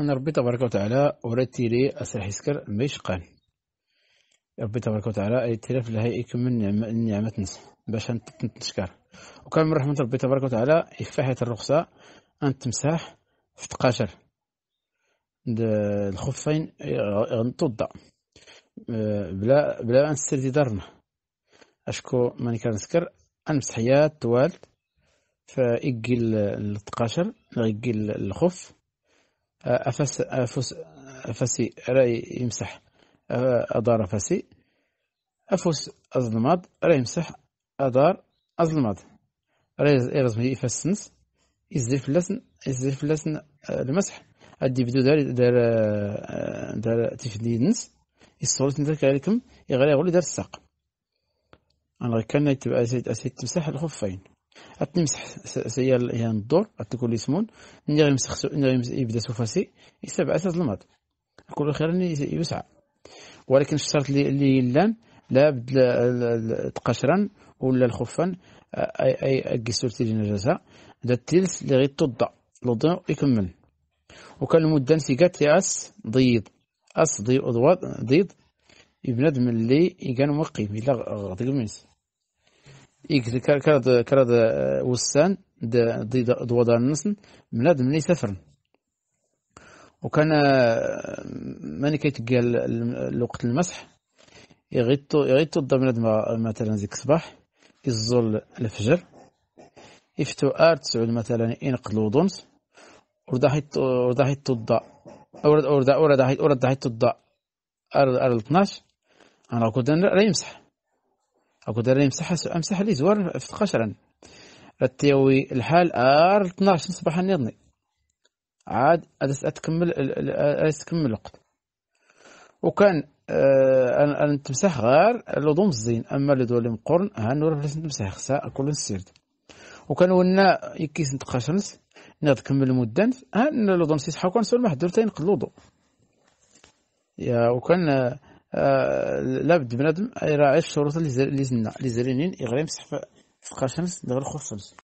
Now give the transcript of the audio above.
أن ربي تبارك وتعالى ورتيري أسر حسكر ميشقان ربي تبارك وتعالى أي تلف لها يكمل نعمة نعمة نص باش نتشكر وكان من رحمة ربي تبارك وتعالى يفاحية الرخصة أن تمسح في تقاشر الخفين غنطوضا آه، بلا بلا أن تسردي دارنا أشكو ماني كنسكر أمسح يا التوالد فإجي التقاشر غيجي الخف أفس أفس أفسي رأي يمسح أدار أفسي أفس أظلمات رأي يمسح أدار أظلمات رأي يرزم يفسنس يزيف لسن يزيف لسن آه، المسح أدي بدو دار دار آه، دار تفديدنس الصورة نتاعك عليكم يغلي يغلي دار الساق أنا كان يتبقى أسيت تمسح الخفين غتمسح هي هي الدور غتكون سمون ملي غيمسخ يبدا سوفاسي يسبع اساس الماط كل خير يوسع ولكن الشرط اللي لان لا بد تقشرا ولا الخفا اي اي تيجي النجاسه دا التلس اللي تضى لوضو يكمل وكان المده نسيكات اس ضيض اس ضيض ضيض بنادم اللي كان موقف الا غادي يمسح كرد كرد آه، وسان دي دو دارنسن ملاد ملي سافرن وكان آه، ماني كيتقال الوقت المسح يغيطو يغيطو ما مثلا ذيك الصباح يزول الفجر يفتو ار تسعود مثلا ينقلو دونس وردا حيت وردا حيت الضا وردا حيت وردا حيت الضا ار ار 12 انا كنت راه يمسح أقدر يمسح أمسح لي زوار افتقشرا التيوي الحال آر 12 صباحا نضني عاد أدس أتكمل أدس أكمل الوقت وكان أه أن تمسح غير لضم الزين أما اللي دولي مقرن نور بلاش نمسح خسا كل السيرد وكان ولنا يكيس نتقاشر نس ناد كمل المدة هن لضم سيس حاكوان سول محدور تين قلوضو يا وكان آه، لابد بنادم يراعي الشروط اللي زرينين يغري مسح في الشمس دغيا الخوف